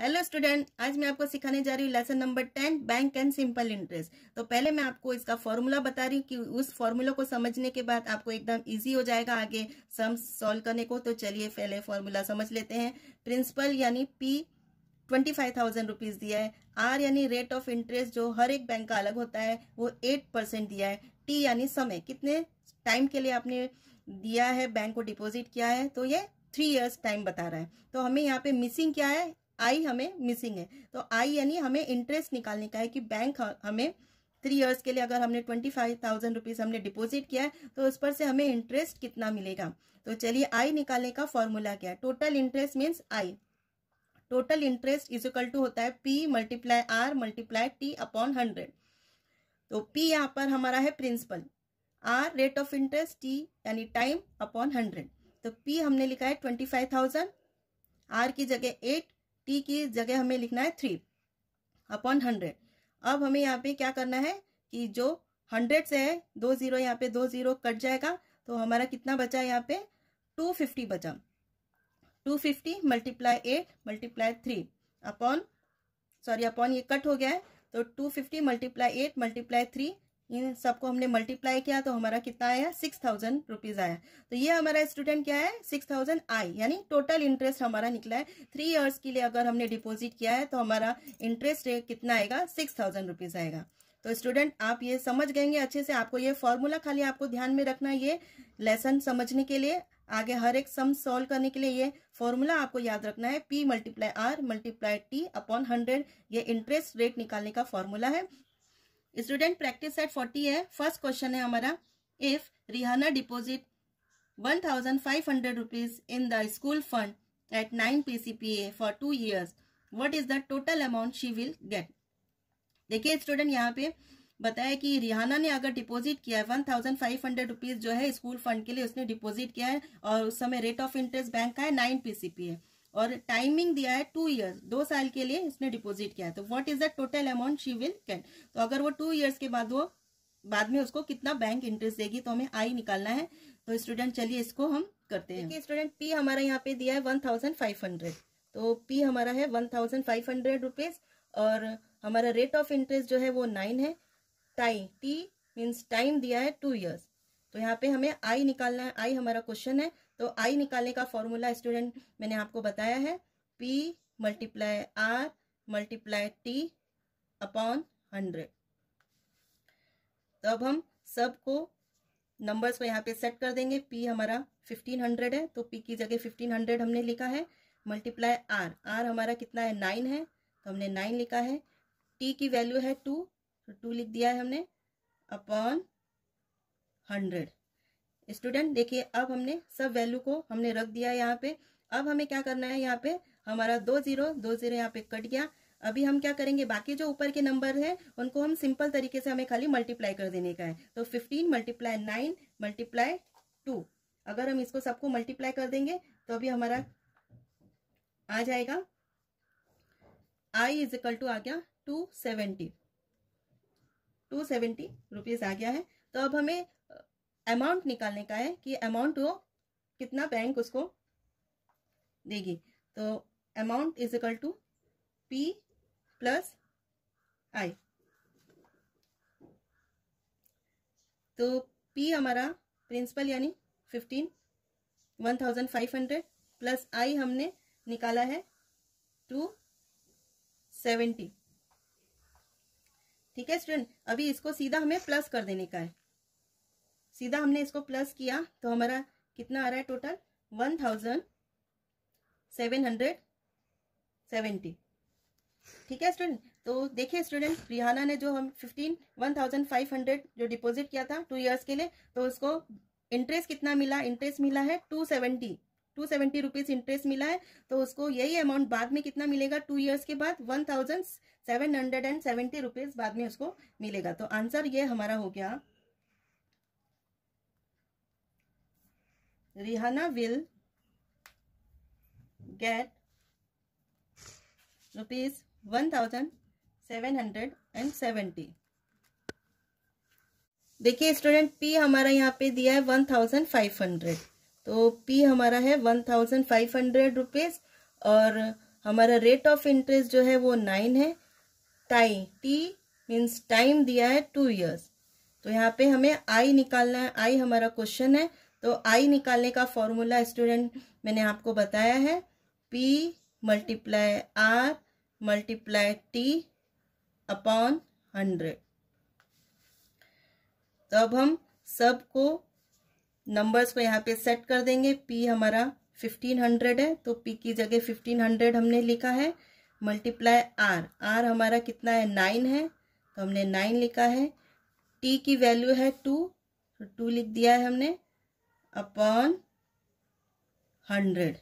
hello student आज मैं आपको सिखाने जा रही हूँ lesson number ten bank and simple interest तो पहले मैं आपको इसका फॉर्मूला बता रही हूँ कि उस फॉर्मूला को समझने के बाद आपको एकदम इजी हो जाएगा आगे सम सॉल्व करने को तो चलिए पहले फॉर्मूला समझ लेते हैं प्रिंसिपल यानी P twenty five thousand rupees दिया है आर यानी रेट ऑफ इंटरेस्ट जो हर एक बैंक का अलग होता है वो एट परसेंट दिया है टी यानी समय कितने टाइम के लिए आपने दिया है बैंक को डिपॉजिट किया है तो ये थ्री इयर्स टाइम बता रहा है तो हमें यहाँ पे मिसिंग क्या है आई हमें मिसिंग है तो आई यानी हमें इंटरेस्ट निकालने का है कि बैंक हमें थ्री इयर्स के लिए अगर हमने ट्वेंटी फाइव थाउजेंड रुपीज हमने डिपॉजिट किया है तो उस पर से हमें इंटरेस्ट कितना मिलेगा तो चलिए आई निकालने का फॉर्मूला क्या है total interest means I total interest is equal to होता है P multiply R multiply T upon hundred तो पी यहाँ पर हमारा है principal R rate of interest T यानी टाइम अपॉन हंड्रेड तो पी हमने लिखा है ट्वेंटी फाइव थाउजेंड आर की जगह एट टी की जगह हमें लिखना है थ्री अपॉन हंड्रेड अब हमें यहाँ पे क्या करना है कि जो हंड्रेड से है दो जीरो यहाँ पे दो जीरो कट जाएगा तो हमारा कितना बचा यहाँ पे टू फिफ्टी बचा two fifty multiply eight multiply three upon sorry upon ये कट हो गया है तो two fifty multiply eight multiply three इन सबको हमने मल्टीप्लाई किया तो हमारा कितना आया सिक्स थाउजेंड रुपीज आया तो ये हमारा स्टूडेंट क्या है सिक्स थाउजेंड आई यानी टोटल इंटरेस्ट हमारा निकला है थ्री इयर्स के लिए अगर हमने डिपॉजिट किया है तो हमारा इंटरेस्ट कितना आएगा सिक्स थाउजेंड रुपीज आएगा तो स्टूडेंट आप ये समझ गएंगे अच्छे से आपको ये फॉर्मूला खाली आपको ध्यान में रखना ये लेसन समझने के लिए आगे हर एक सम सॉल्व करने के लिए ये फॉर्मूला आपको याद रखना है P multiply R multiply T upon hundred ये इंटरेस्ट रेट निकालने का फॉर्मूला है स्टूडेंट प्रैक्टिस सेट फोर्टी है फर्स्ट क्वेश्चन है हमारा if Rihanna deposit one thousand five hundred rupees in the school fund at nine PCPA for two years what is the total amount she will get देखिए student यहाँ पे बताया कि Rihanna ने अगर डिपॉजिट किया है one thousand five hundred rupees जो है स्कूल फंड के लिए उसने डिपॉजिट किया है और उस समय रेट ऑफ इंटरेस्ट बैंक का है नाइन पीसीपीए है और टाइमिंग दिया है टू ईयर्स दो साल के लिए इसने डिपॉजिट किया है तो what is the total amount she will get तो अगर वो टू ईयर्स के बाद वो बाद में उसको कितना बैंक इंटरेस्ट देगी तो हमें आई निकालना है तो स्टूडेंट चलिए इसको हम करते हैं स्टूडेंट पी हमारा यहाँ पे दिया है वन थाउजेंड फाइव हंड्रेड तो पी हमारा है one thousand five hundred rupees और हमारा रेट ऑफ इंटरेस्ट जो है वो नाइन है टाइम टी मीन्स टाइम दिया है टू ईयर्स तो यहाँ पे हमें आई निकालना है आई हमारा क्वेश्चन है तो आई निकालने का फॉर्मूला स्टूडेंट मैंने आपको बताया है P multiply R multiply T upon hundred तो अब हम सबको नंबर्स को यहाँ पे सेट कर देंगे पी हमारा फिफ्टीन हंड्रेड है तो पी की जगह फिफ्टीन हंड्रेड हमने लिखा है मल्टीप्लाई आर आर हमारा कितना है नाइन है तो हमने नाइन लिखा है टी की वैल्यू है टू तो टू लिख दिया है हमने अपॉन हंड्रेड स्टूडेंट देखिए अब हमने सब वैल्यू को हमने रख दिया यहाँ पे अब हमें क्या करना है यहाँ पे हमारा दो जीरो दो जीरो यहाँ पे कट गया अभी हम क्या करेंगे बाकी जो ऊपर के नंबर हैं उनको हम सिंपल तरीके से हमें खाली मल्टीप्लाई कर देने का है तो fifteen multiply nine multiply two अगर हम इसको सबको मल्टीप्लाई कर देंगे तो अभी हमारा आ जाएगा आई इज इक्वल टू आ गया two seventy two seventy rupees आ गया है तो अब हमें अमाउंट निकालने का है कि अमाउंट वो कितना बैंक उसको देगी तो amount is equal to P plus I तो पी हमारा प्रिंसिपल यानी fifteen one thousand five hundred plus I हमने निकाला है टू सेवेंटी ठीक है स्टूडेंट अभी इसको सीधा हमें प्लस कर देने का है सीधा हमने इसको प्लस किया तो हमारा कितना आ रहा है total one thousand seven hundred seventy ठीक है स्टूडेंट तो देखिए स्टूडेंट रिहाना ने जो हम fifteen one thousand five hundred जो डिपॉजिट किया था टू इयर्स के लिए तो उसको इंटरेस्ट कितना मिला इंटरेस्ट मिला है two seventy two seventy rupees interest मिला है तो उसको यही अमाउंट बाद में कितना मिलेगा टू इयर्स के बाद one thousand seven hundred and seventy rupees बाद में उसको मिलेगा तो आंसर ये हमारा हो गया Rihanna will get rupees seventy देखिए स्टूडेंट पी हमारा यहाँ पे दिया है वन थाउजेंड फाइव हंड्रेड तो पी हमारा है one thousand five hundred rupees और हमारा रेट ऑफ इंटरेस्ट जो है वो नाइन है टाइम टी मीन्स टाइम दिया है टू इयर्स तो यहाँ पे हमें आई निकालना है आई हमारा क्वेश्चन है तो आई निकालने का फॉर्मूला स्टूडेंट मैंने आपको बताया है P multiply R multiply T upon hundred तो अब हम सबको नंबर्स को यहाँ पे सेट कर देंगे पी हमारा फिफ्टीन हंड्रेड है तो पी की जगह फिफ्टीन हंड्रेड हमने लिखा है मल्टीप्लाई आर आर हमारा कितना है नाइन है तो हमने नाइन लिखा है टी की वैल्यू है टू तो टू लिख दिया है हमने अपॉन हंड्रेड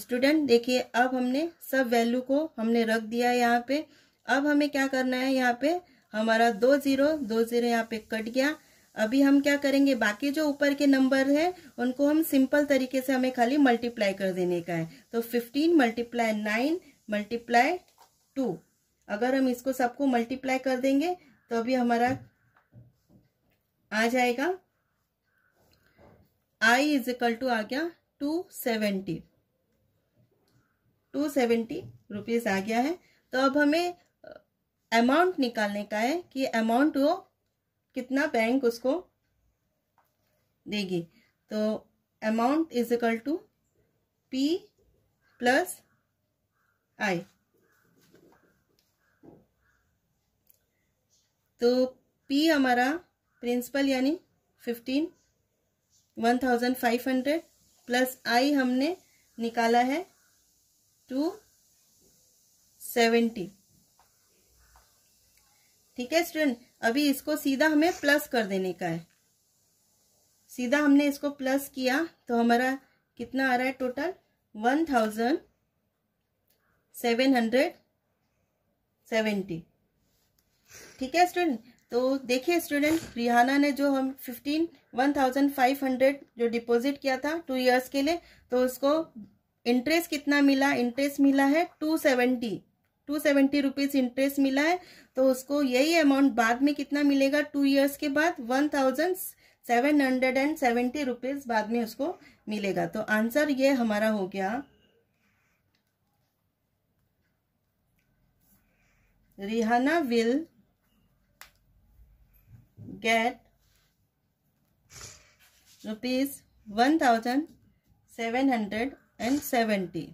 स्टूडेंट देखिए अब हमने सब वैल्यू को हमने रख दिया है यहाँ पे अब हमें क्या करना है यहाँ पे हमारा दो जीरो दो जीरो यहाँ पे कट गया अभी हम क्या करेंगे बाकी जो ऊपर के नंबर है उनको हम सिंपल तरीके से हमें खाली मल्टीप्लाई कर देने का है तो fifteen multiply nine multiply two अगर हम इसको सबको मल्टीप्लाई कर देंगे तो अभी हमारा आ जाएगा आई इज इक्वल टू आ गया two seventy two seventy rupees आ गया है तो अब हमें अमाउंट निकालने का है कि अमाउंट वो कितना बैंक उसको देगी तो amount is equal to P plus I तो पी हमारा प्रिंसिपल यानी fifteen one thousand five hundred plus I हमने निकाला है टू सेवेंटी ठीक है स्टूडेंट अभी इसको सीधा हमें प्लस कर देने का है सीधा हमने इसको प्लस किया तो हमारा कितना आ रहा है total one thousand seven hundred seventy ठीक है स्टूडेंट तो देखिए स्टूडेंट रिहाना ने जो हम fifteen one thousand five hundred जो डिपॉजिट किया था टू इयर्स के लिए तो उसको इंटरेस्ट कितना मिला इंटरेस्ट मिला है two seventy two seventy rupees interest मिला है तो उसको यही अमाउंट बाद में कितना मिलेगा टू इयर्स के बाद one thousand seven hundred and seventy rupees बाद में उसको मिलेगा तो आंसर ये हमारा हो गया Rihanna will get rupees 1770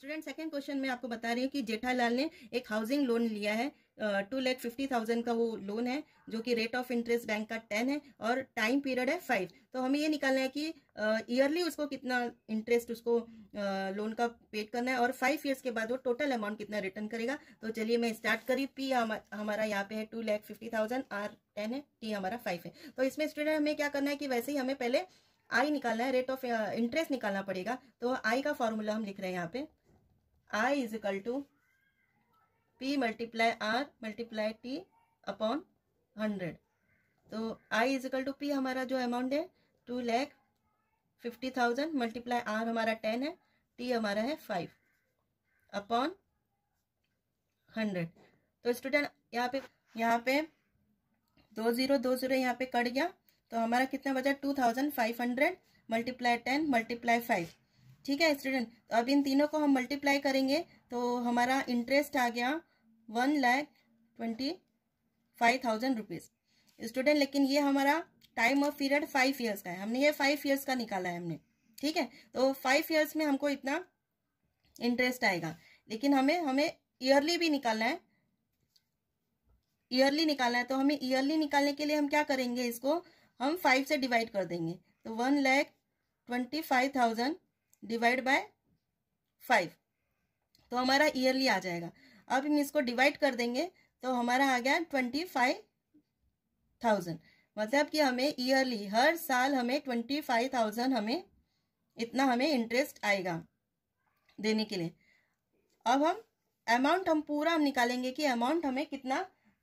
student second question में आपको बता रही हूँ कि जेठालाल ने एक हाउसिंग लोन लिया है टू लैख फिफ्टी थाउजेंड का वो लोन है जो कि रेट ऑफ इंटरेस्ट बैंक का टेन है और टाइम पीरियड है फाइव तो हमें ये निकालना है कि ईयरली उसको कितना इंटरेस्ट उसको लोन का पेड करना है और फाइव ईयर्स के बाद वो टोटल अमाउंट कितना रिटर्न करेगा तो चलिए मैं स्टार्ट करी पी हमारा यहाँ पे है two lakh fifty thousand R ten है टी हमारा फाइव है तो इसमें स्टूडेंट हमें क्या करना है कि वैसे ही हमें पहले आई निकालना है रेट ऑफ इंटरेस्ट निकालना पड़ेगा तो आई का फॉर्मूला हम लिख रहे हैं यहाँ पे I is equal to P multiply R multiply T upon hundred तो आई इजिकल टू पी हमारा जो अमाउंट है two lakh fifty thousand multiply R हमारा टेन है टी हमारा है फाइव अपॉन हंड्रेड तो स्टूडेंट यहाँ पे यहाँ पे दो जीरो दो जीरो यहाँ पे कट गया तो हमारा कितना बचा two thousand five hundred multiply ten multiply five ठीक है स्टूडेंट तो अब इन तीनों को हम मल्टीप्लाई करेंगे तो हमारा इंटरेस्ट आ गया one lakh twenty five thousand rupees student लेकिन ये हमारा time of period five years का है हमने ये फाइव ईयर्स का निकाला है हमने ठीक है तो फाइव ईयर्स में हमको इतना इंटरेस्ट आएगा लेकिन हमें हमें ईयरली भी निकालना है ईयरली निकालना है तो हमें ईयरली निकालने के लिए हम क्या करेंगे इसको हम फाइव से डिवाइड कर देंगे तो one lakh twenty five thousand divide by five तो हमारा ईयरली आ जाएगा अब हम इसको डिवाइड कर देंगे तो हमारा आ गया ट्वेंटी फाइव थाउजेंड मतलब कि हमें ईयरली हर साल हमें ट्वेंटी फाइव थाउजेंड हमें इतना हमें इंटरेस्ट आएगा देने के लिए अब हम अमाउंट हम पूरा हम निकालेंगे कि अमाउंट हमें कितना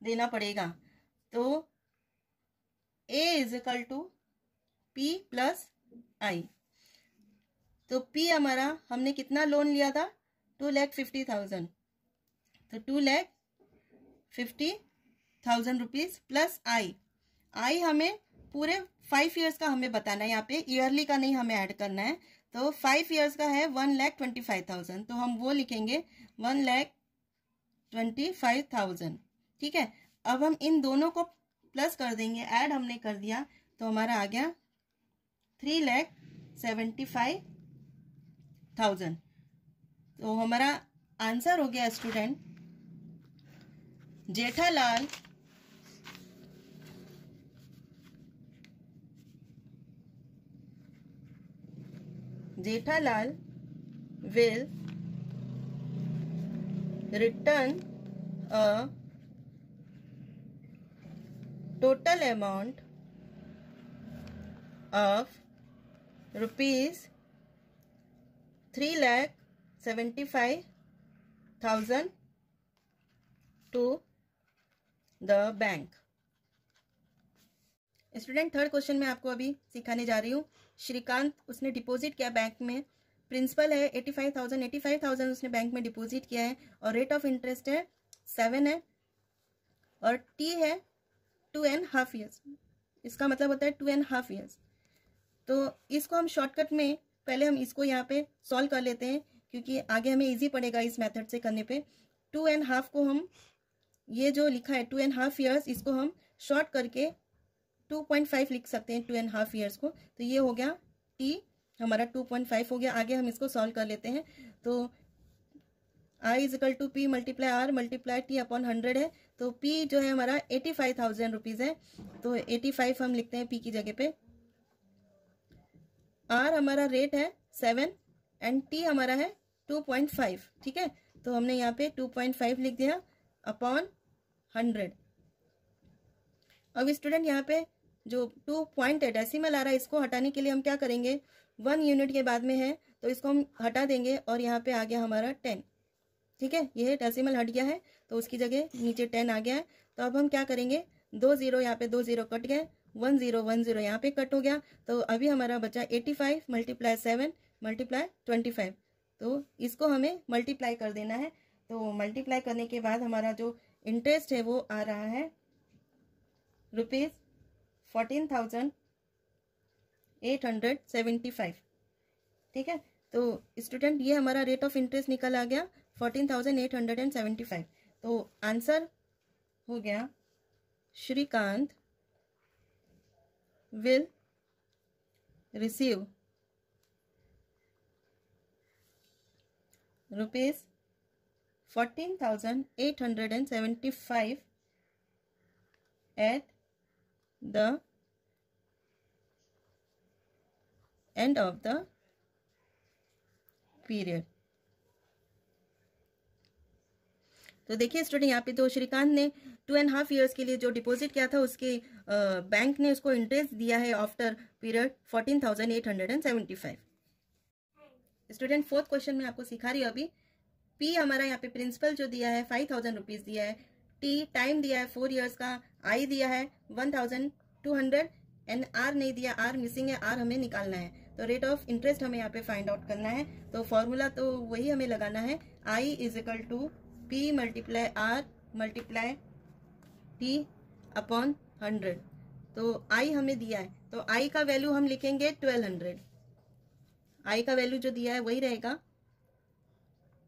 देना पड़ेगा तो A is equal to P plus I तो पी हमारा हमने कितना लोन लिया था टू लैख फिफ्टी थाउजेंड तो two lakh fifty thousand rupees plus I I हमें पूरे फाइव ईयर्स का हमें बताना है यहाँ पे ईयरली का नहीं हमें ऐड करना है तो फाइव ईयर्स का है one lakh twenty five thousand तो हम वो लिखेंगे one lakh twenty five thousand ठीक है अब हम इन दोनों को प्लस कर देंगे ऐड हमने कर दिया तो हमारा आ गया three lakh seventy five thousand तो हमारा आंसर हो गया student Jethalal Jethalal will return a total amount of rupees three lakh seventy five thousand to the bank student third question में आपको अभी सिखाने जा रही हूँ श्रीकांत उसने डिपॉजिट किया बैंक में प्रिंसिपल है eighty five thousand eighty five thousand उसने बैंक में डिपॉजिट किया है और रेट ऑफ इंटरेस्ट है सेवन है और टी है टू एंड हाफ ईयर्स इसका मतलब होता है टू एंड हाफ ईयर्स तो इसको हम शॉर्टकट में पहले हम इसको यहाँ पे सॉल्व कर लेते हैं क्योंकि आगे हमें इजी पड़ेगा इस मेथड से करने पे टू एंड हाफ को हम ये जो लिखा है टू एंड हाफ ईयर्स इसको हम शॉर्ट करके टू पॉइंट फाइव लिख सकते हैं टू एंड हाफ ईयर्स को तो ये हो गया टी हमारा टू पॉइंट फाइव हो गया आगे हम इसको सॉल्व कर लेते हैं तो I is equal to P multiply R multiply T upon hundred है तो पी जो है हमारा एटी फाइव थाउजेंड रुपीज़ है तो एटी फाइव हम लिखते हैं पी की जगह पे आर हमारा रेट है सेवन एंड टी हमारा है टू पॉइंट फाइव ठीक है तो हमने यहाँ पे टू पॉइंट फाइव लिख दिया अपॉन हंड्रेड अब स्टूडेंट यहाँ पे जो टू पॉइंट है डेसीमल आ रहा है इसको हटाने के लिए हम क्या करेंगे वन यूनिट के बाद में है तो इसको हम हटा देंगे और यहाँ पे आ गया हमारा टेन ठीक है यह डेसीमल हट गया है तो उसकी जगह नीचे टेन आ गया है तो अब हम क्या करेंगे दो जीरो यहाँ पे दो जीरो कट गए वन जीरो वन जीरो यहाँ पे कट हो गया तो अभी हमारा बचा eighty five multiply seven multiply twenty five तो इसको हमें मल्टीप्लाई कर देना है तो मल्टीप्लाई करने के बाद हमारा जो इंटरेस्ट है वो आ रहा है rupees fourteen thousand eight hundred seventy five ठीक है तो स्टूडेंट ये हमारा रेट ऑफ इंटरेस्ट निकल आ गया fourteen thousand eight hundred and seventy five तो आंसर हो गया Shrikant will receive rupees 14,875 at the end of the period तो देखिए स्टूडेंट यहाँ पे तो श्रीकांत ने टू एंड हाफ इयर्स के लिए जो डिपॉजिट किया था उसके बैंक ने उसको इंटरेस्ट दिया है after period fourteen thousand eight hundred and seventy five student fourth question में आपको सिखा रही हूँ अभी पी हमारा यहाँ पे प्रिंसिपल जो दिया है फाइव थाउजेंड रुपीज दिया है टी टाइम दिया है फोर इयर्स का आई दिया है one thousand two hundred and R नहीं दिया आर मिसिंग है आर हमें निकालना है तो रेट ऑफ इंटरेस्ट हमें यहाँ पे फाइंड आउट करना है तो फॉर्मूला तो वही हमें लगाना है I is equal to P multiply R multiply T upon hundred तो आई हमें दिया है तो आई का वैल्यू हम लिखेंगे ट्वेल्व हंड्रेड आई का वैल्यू जो दिया है वही रहेगा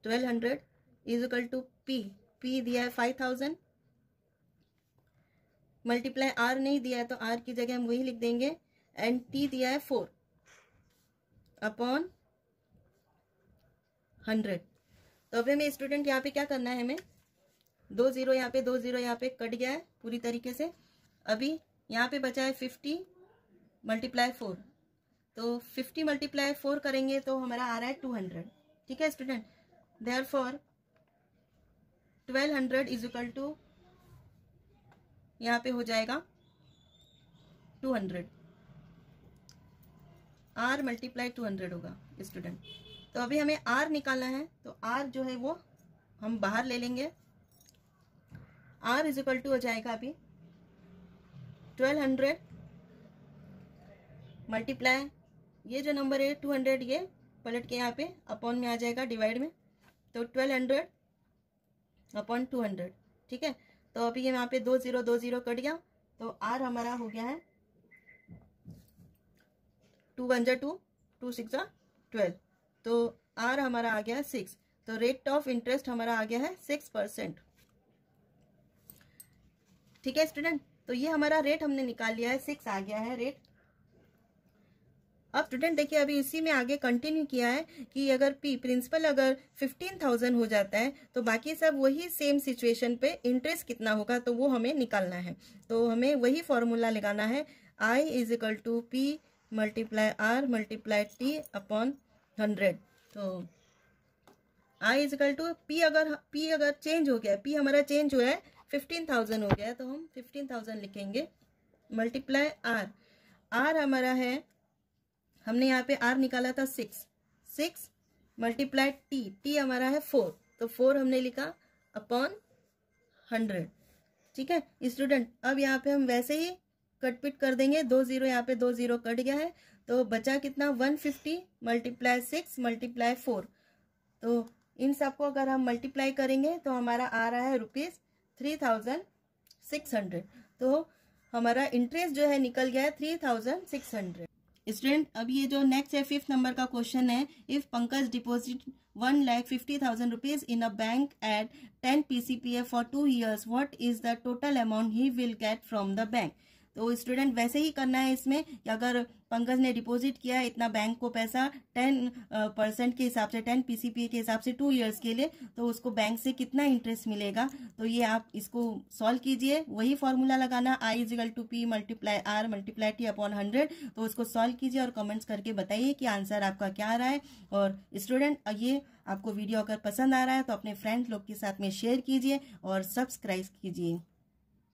twelve hundred is equal to P P दिया है फाइव थाउजेंड मल्टीप्लाई आर नहीं दिया है तो आर की जगह हम वही लिख देंगे एंड टी दिया है फोर अपॉन हंड्रेड तो अभी हमें स्टूडेंट यहाँ पे क्या करना है हमें दो जीरो यहाँ पे दो जीरो यहाँ पे कट गया है पूरी तरीके से अभी यहाँ पे बचा है फिफ्टी मल्टीप्लाई फोर तो फिफ्टी मल्टीप्लाई फोर करेंगे तो हमारा आ रहा है टू हंड्रेड ठीक है student therefore 1200 is equal to यहाँ पे हो जाएगा 200 आर मल्टीप्लाई टू हंड्रेड होगा स्टूडेंट तो अभी हमें आर निकालना है तो आर जो है वो हम बाहर ले लेंगे आर इज इक्वल टू हो जाएगा अभी ट्वेल्व हंड्रेड मल्टीप्लाई ये जो नंबर है टू हंड्रेड ये पलट के यहाँ पे अपॉन में आ जाएगा डिवाइड में तो twelve hundred upon two hundred ठीक है तो अभी यहाँ पे दो जीरो दो जीरो कट गया तो आर हमारा हो गया है टू वन जा टू टू सिक्स ट्वेल्व तो आर हमारा आ गया है सिक्स तो रेट ऑफ इंटरेस्ट हमारा आ गया है सिक्स परसेंट ठीक है स्टूडेंट तो ये हमारा रेट हमने निकाल लिया है सिक्स आ गया है रेट अब स्टूडेंट देखिए अभी इसी में आगे कंटिन्यू किया है कि अगर पी प्रिंसिपल अगर फिफ्टीन थाउजेंड हो जाता है तो बाकी सब वही सेम सिचुएशन पे इंटरेस्ट कितना होगा तो वो हमें निकालना है तो हमें वही फॉर्मूला लगाना है I is equal to P multiply R multiply T upon hundred तो I is equal to P अगर पी अगर चेंज हो गया पी हमारा चेंज हुआ है फिफ्टीन थाउजेंड हो गया तो हम फिफ्टीन थाउजेंड लिखेंगे मल्टीप्लाई आर आर हमारा है हमने यहाँ पे आर निकाला था six six multiply T T हमारा है फोर तो फोर हमने लिखा अपॉन हंड्रेड ठीक है स्टूडेंट अब यहाँ पे हम वैसे ही कटपिट कर देंगे दो जीरो यहाँ पे दो जीरो कट गया है तो बचा कितना one fifty multiply six multiply four तो इन सबको अगर हम मल्टीप्लाई करेंगे तो हमारा आ रहा है rupees three thousand six hundred तो हमारा इंटरेस्ट जो है निकल गया है three thousand six hundred student अब ये जो नेक्स्ट है फिफ्थ नंबर का क्वेश्चन है if Pankaj deposit one lakh fifty thousand rupees in a bank at ten PCPF for two years what is the total amount he will get from the bank तो student वैसे ही करना है इसमें कि अगर पंकज ने डिपॉजिट किया इतना बैंक को पैसा टेन परसेंट के हिसाब से टेन पीसीपीए के हिसाब से टू इयर्स के लिए तो उसको बैंक से कितना इंटरेस्ट मिलेगा तो ये आप इसको सॉल्व कीजिए वही फॉर्मूला लगाना I is equal to P multiply R multiply T upon hundred तो उसको सॉल्व कीजिए और कमेंट्स करके बताइए कि आंसर आपका क्या आ रहा है और स्टूडेंट ये आपको वीडियो अगर पसंद आ रहा है तो अपने फ्रेंड लोग के साथ में शेयर कीजिए और सब्सक्राइब कीजिए